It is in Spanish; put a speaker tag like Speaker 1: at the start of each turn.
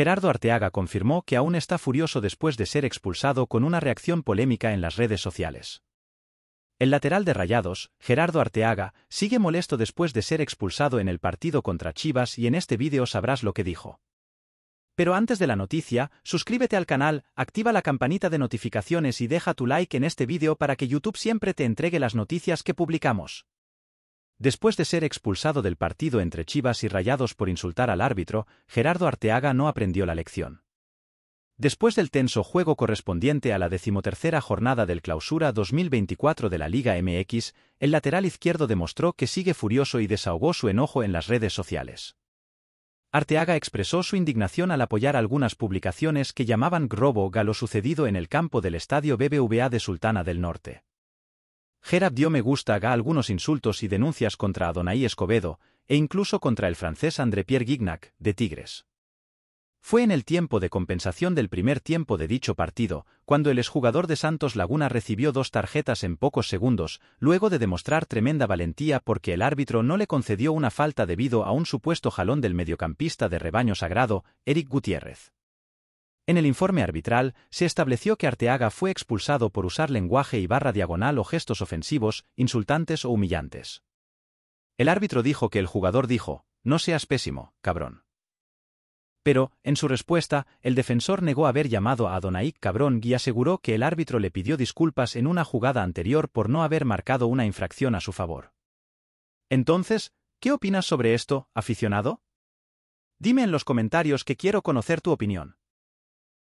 Speaker 1: Gerardo Arteaga confirmó que aún está furioso después de ser expulsado con una reacción polémica en las redes sociales. El lateral de Rayados, Gerardo Arteaga, sigue molesto después de ser expulsado en el partido contra Chivas y en este vídeo sabrás lo que dijo. Pero antes de la noticia, suscríbete al canal, activa la campanita de notificaciones y deja tu like en este vídeo para que YouTube siempre te entregue las noticias que publicamos. Después de ser expulsado del partido entre Chivas y Rayados por insultar al árbitro, Gerardo Arteaga no aprendió la lección. Después del tenso juego correspondiente a la decimotercera jornada del clausura 2024 de la Liga MX, el lateral izquierdo demostró que sigue furioso y desahogó su enojo en las redes sociales. Arteaga expresó su indignación al apoyar algunas publicaciones que llamaban grobo Galo sucedido en el campo del estadio BBVA de Sultana del Norte. Gerard dio me gusta a algunos insultos y denuncias contra Adonai Escobedo, e incluso contra el francés André-Pierre Guignac, de Tigres. Fue en el tiempo de compensación del primer tiempo de dicho partido, cuando el exjugador de Santos Laguna recibió dos tarjetas en pocos segundos, luego de demostrar tremenda valentía porque el árbitro no le concedió una falta debido a un supuesto jalón del mediocampista de rebaño sagrado, Eric Gutiérrez. En el informe arbitral, se estableció que Arteaga fue expulsado por usar lenguaje y barra diagonal o gestos ofensivos, insultantes o humillantes. El árbitro dijo que el jugador dijo, no seas pésimo, cabrón. Pero, en su respuesta, el defensor negó haber llamado a Donaik cabrón y aseguró que el árbitro le pidió disculpas en una jugada anterior por no haber marcado una infracción a su favor. Entonces, ¿qué opinas sobre esto, aficionado? Dime en los comentarios que quiero conocer tu opinión.